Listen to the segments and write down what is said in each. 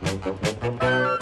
thank you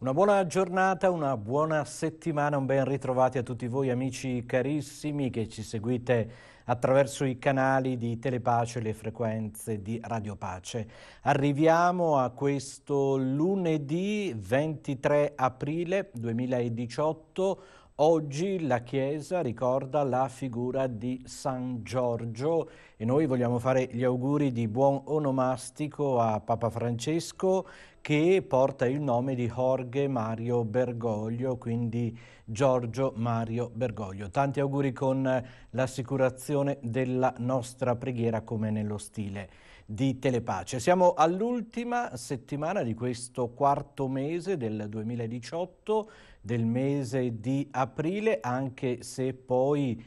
Una buona giornata, una buona settimana, un ben ritrovati a tutti voi amici carissimi che ci seguite attraverso i canali di Telepace e le frequenze di Radio Pace. Arriviamo a questo lunedì 23 aprile 2018 Oggi la Chiesa ricorda la figura di San Giorgio e noi vogliamo fare gli auguri di buon onomastico a Papa Francesco che porta il nome di Jorge Mario Bergoglio, quindi Giorgio Mario Bergoglio. Tanti auguri con l'assicurazione della nostra preghiera come nello stile di Telepace. Siamo all'ultima settimana di questo quarto mese del 2018, del mese di aprile, anche se poi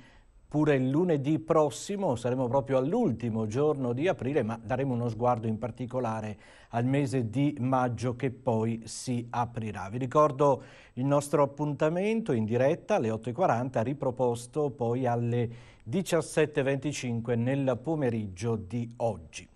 pure il lunedì prossimo, saremo proprio all'ultimo giorno di aprile, ma daremo uno sguardo in particolare al mese di maggio che poi si aprirà. Vi ricordo il nostro appuntamento in diretta alle 8.40, riproposto poi alle 17.25 nel pomeriggio di oggi.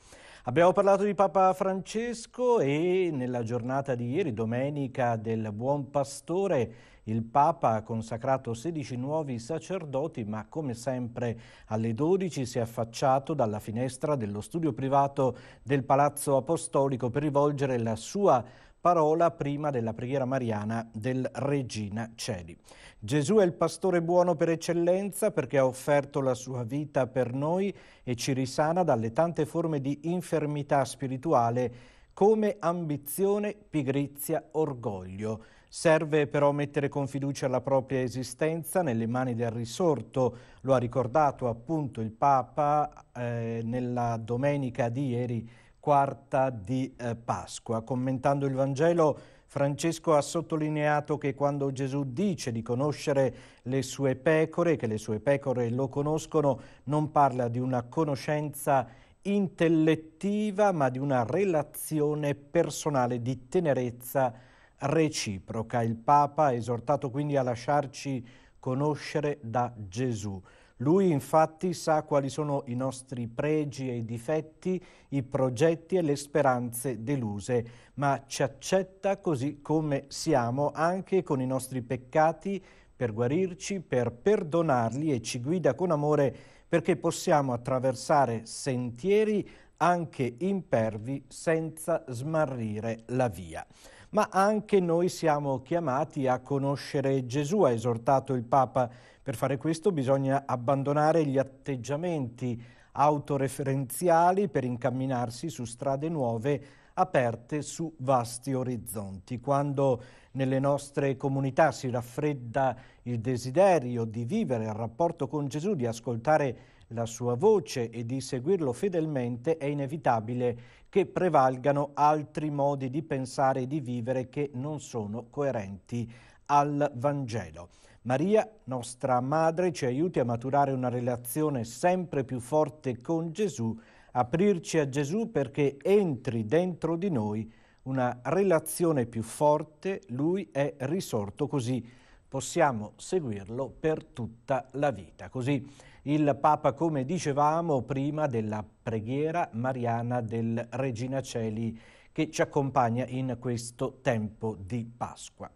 Abbiamo parlato di Papa Francesco e nella giornata di ieri, domenica del Buon Pastore, il Papa ha consacrato 16 nuovi sacerdoti, ma come sempre alle 12 si è affacciato dalla finestra dello studio privato del Palazzo Apostolico per rivolgere la sua parola prima della preghiera mariana del Regina Celi. Gesù è il pastore buono per eccellenza perché ha offerto la sua vita per noi e ci risana dalle tante forme di infermità spirituale come ambizione, pigrizia, orgoglio. Serve però mettere con fiducia la propria esistenza nelle mani del risorto, lo ha ricordato appunto il Papa eh, nella domenica di ieri quarta di eh, Pasqua. Commentando il Vangelo, Francesco ha sottolineato che quando Gesù dice di conoscere le sue pecore, che le sue pecore lo conoscono, non parla di una conoscenza intellettiva, ma di una relazione personale di tenerezza reciproca. Il Papa ha esortato quindi a lasciarci conoscere da Gesù. Lui infatti sa quali sono i nostri pregi e i difetti, i progetti e le speranze deluse, ma ci accetta così come siamo, anche con i nostri peccati, per guarirci, per perdonarli e ci guida con amore perché possiamo attraversare sentieri anche impervi senza smarrire la via ma anche noi siamo chiamati a conoscere Gesù, ha esortato il Papa. Per fare questo bisogna abbandonare gli atteggiamenti autoreferenziali per incamminarsi su strade nuove aperte su vasti orizzonti. Quando nelle nostre comunità si raffredda il desiderio di vivere il rapporto con Gesù, di ascoltare Gesù, la sua voce e di seguirlo fedelmente, è inevitabile che prevalgano altri modi di pensare e di vivere che non sono coerenti al Vangelo. Maria, nostra madre, ci aiuti a maturare una relazione sempre più forte con Gesù, aprirci a Gesù perché entri dentro di noi una relazione più forte, lui è risorto così possiamo seguirlo per tutta la vita. Così il Papa, come dicevamo prima, della preghiera mariana del Regina Celi che ci accompagna in questo tempo di Pasqua.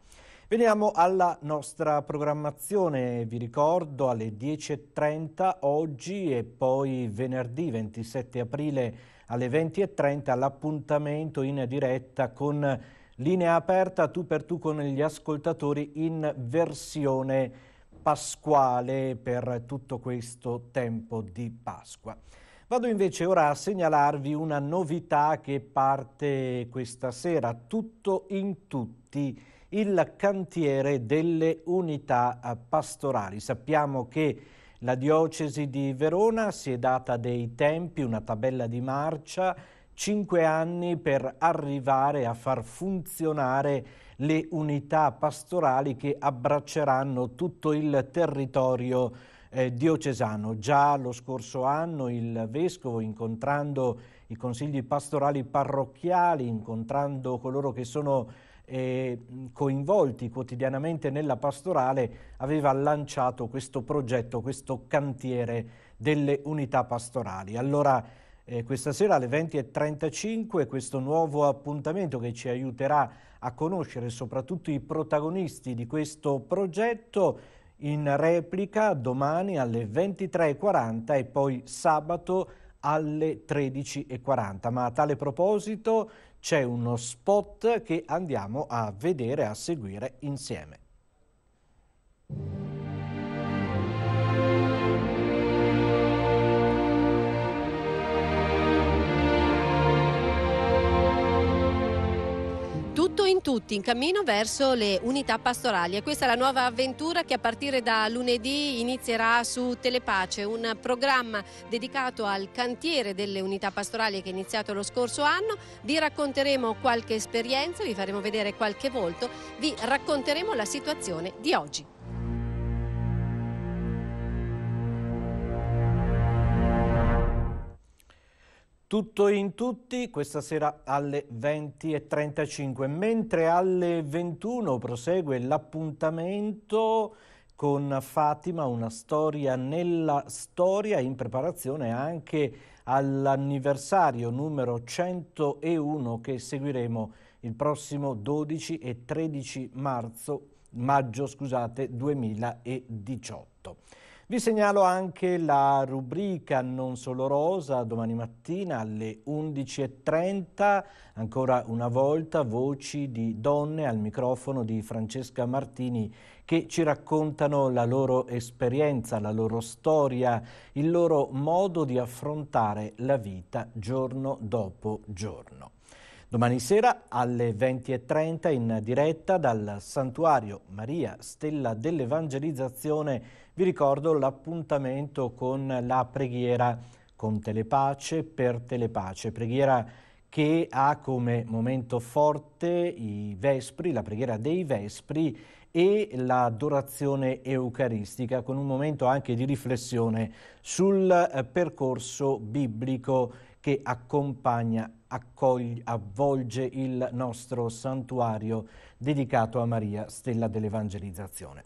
Veniamo alla nostra programmazione, vi ricordo alle 10.30 oggi e poi venerdì 27 aprile alle 20.30 l'appuntamento in diretta con linea aperta tu per tu con gli ascoltatori in versione pasquale per tutto questo tempo di Pasqua. Vado invece ora a segnalarvi una novità che parte questa sera, tutto in tutti, il cantiere delle unità eh, pastorali. Sappiamo che la diocesi di Verona si è data dei tempi, una tabella di marcia, cinque anni per arrivare a far funzionare le unità pastorali che abbracceranno tutto il territorio eh, diocesano. Già lo scorso anno il Vescovo, incontrando i consigli pastorali parrocchiali, incontrando coloro che sono eh, coinvolti quotidianamente nella pastorale, aveva lanciato questo progetto, questo cantiere delle unità pastorali. Allora eh, questa sera alle 20.35 questo nuovo appuntamento che ci aiuterà a conoscere soprattutto i protagonisti di questo progetto in replica domani alle 23.40 e poi sabato alle 13.40. Ma a tale proposito c'è uno spot che andiamo a vedere, a seguire insieme. in tutti in cammino verso le unità pastorali e questa è la nuova avventura che a partire da lunedì inizierà su Telepace, un programma dedicato al cantiere delle unità pastorali che è iniziato lo scorso anno. Vi racconteremo qualche esperienza, vi faremo vedere qualche volto, vi racconteremo la situazione di oggi. Tutto in tutti questa sera alle 20.35, mentre alle 21 prosegue l'appuntamento con Fatima, una storia nella storia in preparazione anche all'anniversario numero 101 che seguiremo il prossimo 12 e 13 marzo, maggio scusate, 2018. Vi segnalo anche la rubrica Non solo rosa domani mattina alle 11.30, ancora una volta voci di donne al microfono di Francesca Martini che ci raccontano la loro esperienza, la loro storia, il loro modo di affrontare la vita giorno dopo giorno. Domani sera alle 20.30 in diretta dal Santuario Maria Stella dell'Evangelizzazione vi ricordo l'appuntamento con la preghiera con Telepace per Telepace, preghiera che ha come momento forte i Vespri, la preghiera dei Vespri e l'adorazione eucaristica con un momento anche di riflessione sul eh, percorso biblico che accompagna accoglie, avvolge il nostro santuario dedicato a Maria, stella dell'evangelizzazione.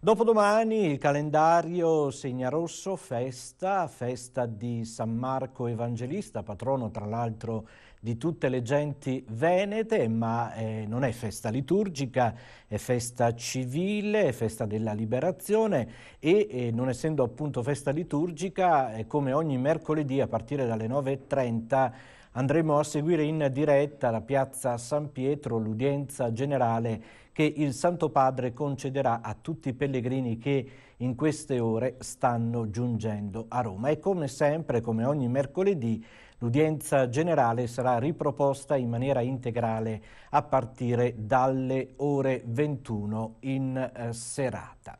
Dopodomani il calendario segna rosso, festa, festa di San Marco Evangelista, patrono tra l'altro di tutte le genti venete, ma eh, non è festa liturgica, è festa civile, è festa della liberazione e eh, non essendo appunto festa liturgica, eh, come ogni mercoledì a partire dalle 9.30 andremo a seguire in diretta la piazza San Pietro, l'udienza generale che il Santo Padre concederà a tutti i pellegrini che in queste ore stanno giungendo a Roma. E come sempre, come ogni mercoledì, L'udienza generale sarà riproposta in maniera integrale a partire dalle ore 21 in eh, serata.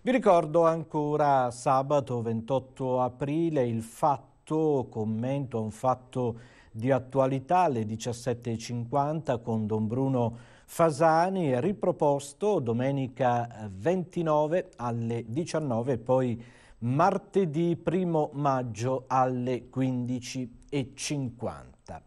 Vi ricordo ancora sabato 28 aprile il fatto, commento a un fatto di attualità alle 17.50 con Don Bruno Fasani è riproposto domenica 29 eh, alle 19 e poi martedì 1 maggio alle 15 20,50.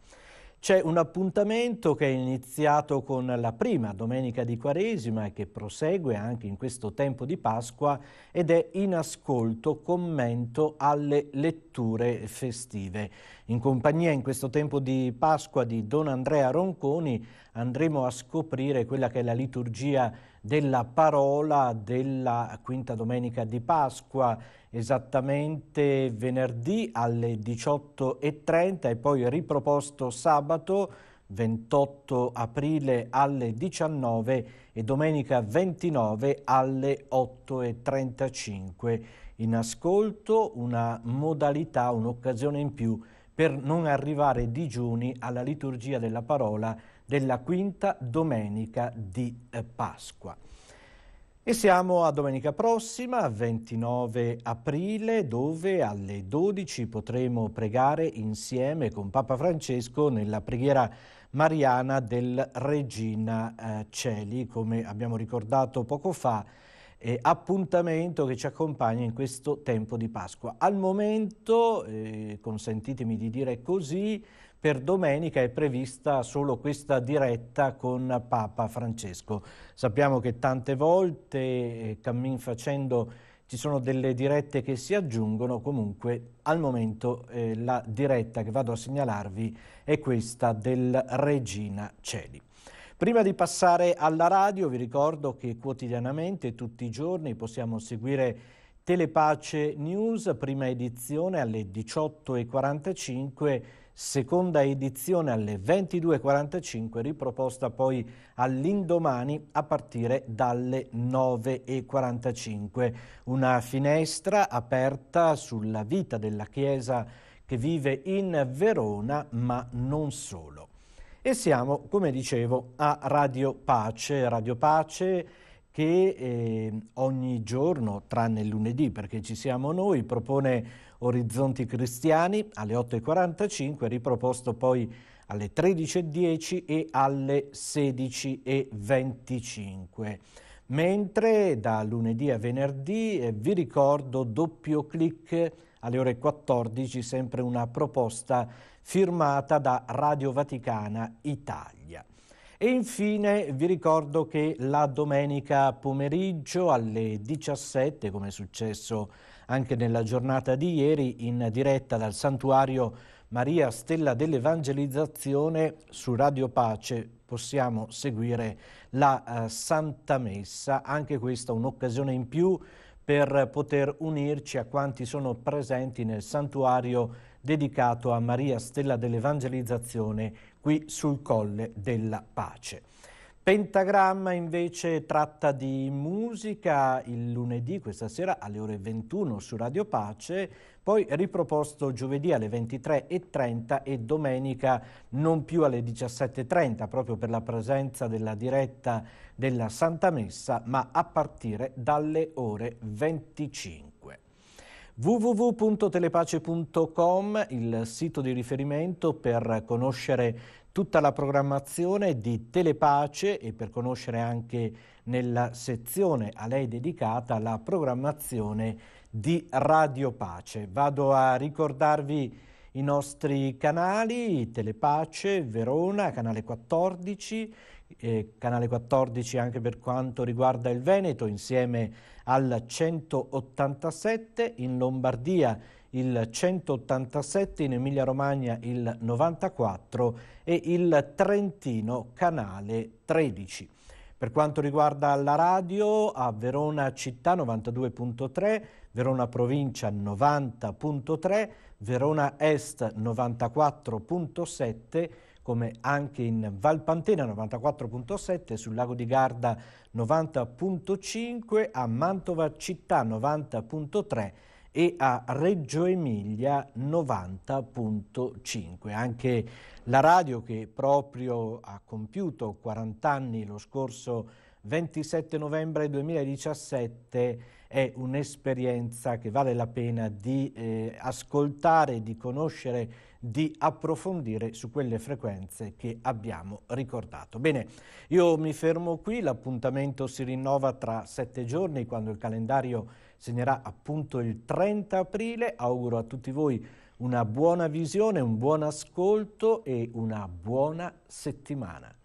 C'è un appuntamento che è iniziato con la prima domenica di Quaresima e che prosegue anche in questo tempo di Pasqua ed è in ascolto commento alle letture festive. In compagnia in questo tempo di Pasqua di Don Andrea Ronconi andremo a scoprire quella che è la liturgia della parola della quinta domenica di Pasqua, esattamente venerdì alle 18.30 e poi riproposto sabato 28 aprile alle 19 e domenica 29 alle 8.35. In ascolto una modalità, un'occasione in più per non arrivare digiuni alla liturgia della parola della quinta domenica di eh, Pasqua. E siamo a domenica prossima, 29 aprile, dove alle 12 potremo pregare insieme con Papa Francesco nella preghiera mariana del Regina eh, Celi, come abbiamo ricordato poco fa, eh, appuntamento che ci accompagna in questo tempo di Pasqua. Al momento, eh, consentitemi di dire così, per domenica è prevista solo questa diretta con Papa Francesco. Sappiamo che tante volte, eh, cammin facendo, ci sono delle dirette che si aggiungono, comunque al momento eh, la diretta che vado a segnalarvi è questa del Regina Celi. Prima di passare alla radio vi ricordo che quotidianamente, tutti i giorni, possiamo seguire Telepace News, prima edizione alle 18.45 seconda edizione alle 22.45, riproposta poi all'indomani a partire dalle 9.45. Una finestra aperta sulla vita della Chiesa che vive in Verona, ma non solo. E siamo, come dicevo, a Radio Pace. Radio Pace che eh, ogni giorno, tranne il lunedì perché ci siamo noi, propone Orizzonti Cristiani alle 8.45, riproposto poi alle 13.10 e alle 16.25. Mentre da lunedì a venerdì eh, vi ricordo doppio clic alle ore 14, sempre una proposta firmata da Radio Vaticana Italia. E infine vi ricordo che la domenica pomeriggio alle 17, come è successo anche nella giornata di ieri, in diretta dal santuario Maria Stella dell'Evangelizzazione su Radio Pace possiamo seguire la uh, Santa Messa, anche questa un'occasione in più per poter unirci a quanti sono presenti nel santuario Maria dedicato a Maria Stella dell'Evangelizzazione qui sul Colle della Pace. Pentagramma invece tratta di musica il lunedì, questa sera alle ore 21 su Radio Pace, poi riproposto giovedì alle 23.30 e domenica non più alle 17.30 proprio per la presenza della diretta della Santa Messa, ma a partire dalle ore 25 www.telepace.com, il sito di riferimento per conoscere tutta la programmazione di Telepace e per conoscere anche nella sezione a lei dedicata la programmazione di Radio Pace. Vado a ricordarvi i nostri canali, Telepace, Verona, Canale 14, eh, Canale 14 anche per quanto riguarda il Veneto insieme al 187, in Lombardia il 187, in Emilia Romagna il 94 e il Trentino Canale 13. Per quanto riguarda la radio, a Verona città 92.3, Verona provincia 90.3, Verona Est 94.7 come anche in Valpantena 94.7, sul lago di Garda 90.5, a Mantova città 90.3 e a Reggio Emilia 90.5. Anche la radio che proprio ha compiuto 40 anni lo scorso 27 novembre 2017 è un'esperienza che vale la pena di eh, ascoltare, di conoscere, di approfondire su quelle frequenze che abbiamo ricordato. Bene, io mi fermo qui, l'appuntamento si rinnova tra sette giorni quando il calendario segnerà appunto il 30 aprile. Auguro a tutti voi una buona visione, un buon ascolto e una buona settimana.